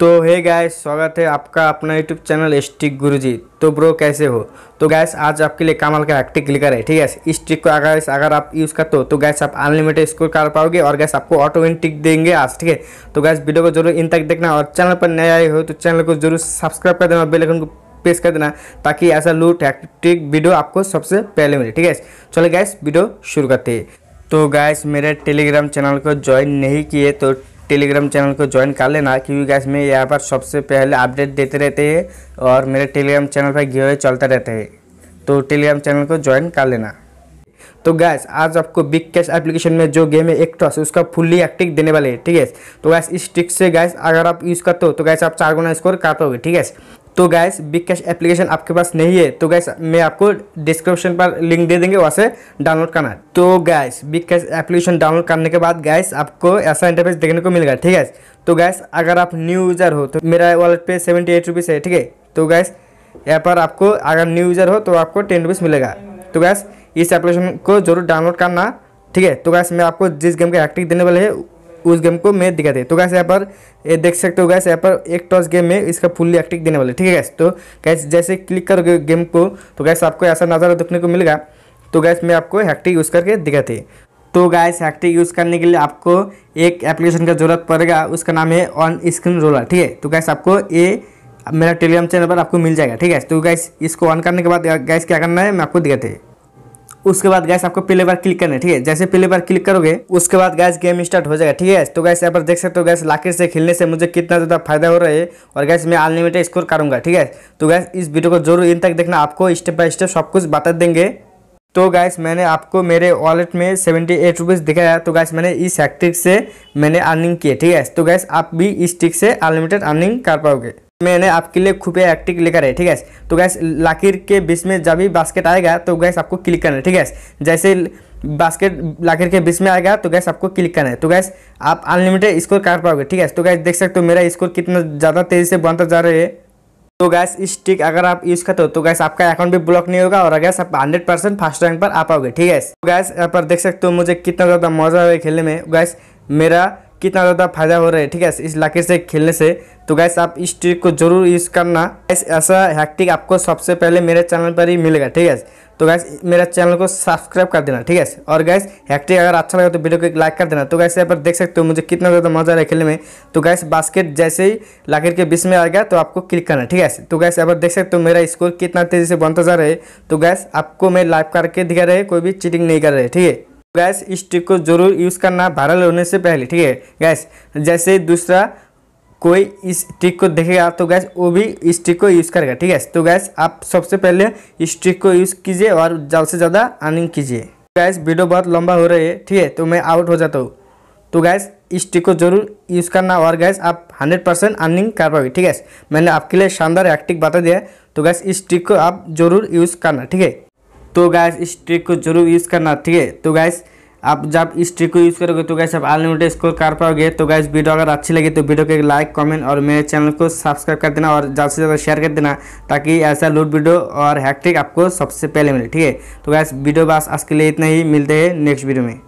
तो hey guys स्वागत है आपका अपना यूट्यूब चैनल स्टिक गुरुजी तो ब्रो कैसे हो तो गैस आज आपके लिए कमाल का ट्रिक लेकर है ठीक है इस ट्रिक को अगर अगर आप यूज़ करते हो तो गैस आप अनलिमिटेड स्कोर कर पाओगे और गैस आपको ऑटो इन देंगे आज ठीक है तो गैस वीडियो को जरूर इन तक देखना और चैनल पर नए आए हो तो चैनल को जरूर सब्सक्राइब कर देना और बेलाइकन को प्रेस कर देना ताकि ऐसा लूट ट्रिक वीडियो आपको सबसे पहले मिले ठीक है चलो गैस वीडियो शुरू करते हैं तो गैस मेरे टेलीग्राम चैनल को ज्वाइन नहीं किए तो टेलीग्राम चैनल को ज्वाइन कर लेना क्योंकि गैस में यहाँ पर सबसे पहले अपडेट देते रहते हैं और मेरे टेलीग्राम चैनल पर गिवे चलते रहते हैं तो टेलीग्राम चैनल को ज्वाइन कर लेना तो गैस आज आपको बिग कैश एप्लीकेशन में जो गेम है एक एक्ट्रस उसका फुल्ली एक्टिक देने वाले है ठीक है तो गैस इस ट्रिक से गैस अगर आप यूज़ करते हो तो गैस आप चार गुना स्कोर कर पाओगे ठीक है तो गैस बिग कैश एप्लीकेशन आपके पास नहीं है तो गैस मैं आपको डिस्क्रिप्शन पर लिंक दे देंगे वहाँ से डाउनलोड करना है तो guess big cash application download करने के बाद गैस आपको ऐसा इंटरफेस देखने को मिलेगा ठीक है तो गैस अगर आप न्यू यूज़र हो तो मेरा वॉलेट पे सेवेंटी एट रुपीज़ है ठीक है तो गैस यहाँ पर आपको अगर न्यू यूज़र हो तो आपको टेन रुपीज़ मिलेगा तो गैस इस एप्लीकेशन को जरूर डाउनलोड करना ठीक है तो गैस मैं आपको जिस गेम का एक्टिव देने वाले हैं उस गेम को मैं दिखाते तो गैस यहाँ पर ये देख सकते हो गैस यहाँ पर एक टॉस गेम में इसका फुल्ली एक्टिक देने वाले ठीक है गैस तो गैस जैसे क्लिक करोगे गेम को तो गैस आपको ऐसा नज़ारा देखने को मिलेगा तो गैस मैं आपको हैक्टिक यूज़ करके दिखाते तो गैस हैक्टिक यूज़ करने के लिए आपको एक एप्लीकेशन का ज़रूरत पड़ेगा उसका नाम है ऑन स्क्रीन रोलर ठीक है तो गैस आपको ये मेरा टेलीग्राम चैनल पर आपको मिल जाएगा ठीक है तो गैस इसको ऑन करने के बाद गैस क्या करना है मैं आपको दिखाते हैं उसके बाद गैस आपको प्ले बार क्लिक करना है ठीक है जैसे प्ले बार क्लिक करोगे उसके बाद गैस गेम स्टार्ट हो जाएगा ठीक है तो गैस यहाँ पर देख सकते हो गैस लाकेट से खेलने से मुझे कितना ज़्यादा फायदा हो रहा है और गैस मैं अनलिमिटेड स्कोर करूँगा ठीक है तो गैस इस वीडियो को जरूर इन तक देखना आपको स्टेप बाय स्टेप सब कुछ बता देंगे तो गैस मैंने आपको मेरे वॉलेट में सेवेंटी एट रुपीज़ दिखाया तो गैस मैंने इस ट्रिक से मैंने अर्निंग की ठीक है तो गैस आप भी इस ट्रिक से अनलिमिटेड अर्निंग कर पाओगे मैंने आपके लिए खुफिया एक्टिक लेकर है ठीक है तो गैस लाकिर के बीच में जब भी बास्केट आएगा तो गैस आपको क्लिक करना है ठीक है जैसे बास्केट लाकिर के बीच में आएगा तो गैस आपको क्लिक करना है तो गैस आप अनलिमिटेड स्कोर कर पाओगे ठीक है तो गैस देख सकते हो मेरा स्कोर कितना ज़्यादा तेज़ी से बनता जा रहा है तो गैस इस अगर आप यूज़ करते हो तो गैस आपका अकाउंट भी ब्लॉक नहीं होगा और गैस आप हंड्रेड परसेंट फर्स्ट रैंक पर आ पाओगे ठीक है तो गैस यहाँ पर देख सकते हो मुझे कितना ज़्यादा मज़ा आ खेलने में गैस मेरा कितना ज़्यादा फायदा हो रहा है ठीक है इस लाके से खेलने से तो गैस आप इस ट्रिक को जरूर यूज़ करना गैस ऐसा हैक्टिक आपको सबसे पहले मेरे चैनल पर ही मिलेगा ठीक है तो गैस मेरा चैनल को सब्सक्राइब कर देना ठीक है और गैस हैक्टिक अगर अच्छा लगा तो वीडियो को एक लाइक कर देना तो गैस यहाँ पर देख सकते हो मुझे कितना ज़्यादा मजा आ रहा है खेलने में तो गैस बास्केट जैसे ही लाकेट के बीच में आ गया तो आपको क्लिक करना ठीक है तो गैस यहाँ पर देख सकते हो मेरा स्कोर कितना तेज़ी से बनता जा रहा है तो गैस आपको मैं लाइव करके दिखा रहे कोई भी चीटिंग नहीं कर रहे ठीक है गैस इस ट्रिक को जरूर यूज़ करना वायरल होने से पहले ठीक है गैस जैसे दूसरा कोई इस ट्रिक को देखेगा तो गैस वो भी इस ट्रिक को यूज़ करेगा ठीक है तो गैस आप सबसे पहले इस ट्रिक को यूज़ कीजिए और ज़्यादा से ज़्यादा अर्निंग कीजिए गैस वीडियो बहुत लंबा हो रही है ठीक है तो मैं आउट हो जाता हूँ तो गैस इस ट्रिक को जरूर यूज़ करना और गैस आप 100 परसेंट अर्निंग कर पाओगे ठीक है मैंने आपके लिए शानदार एक्टिक बता दिया है तो गैस इस ट्रिक को आप जरूर यूज़ करना ठीक है तो गैस इस ट्रिक को जरूर यूज़ करना ठीक है तो गैस आप जब इस ट्रिक को यूज़ करोगे तो गैस आप अनलिमिटेड स्कोर कर पाओगे तो गैस वीडियो अगर अच्छी लगी तो वीडियो को एक लाइक कमेंट और मेरे चैनल को सब्सक्राइब कर देना और ज़्यादा से ज़्यादा शेयर कर देना ताकि ऐसा लूट वीडियो और हैक्ट्रिक आपको सबसे पहले मिले ठीक है तो गैस वीडियो बस आज के लिए इतना ही मिलते हैं नेक्स्ट वीडियो में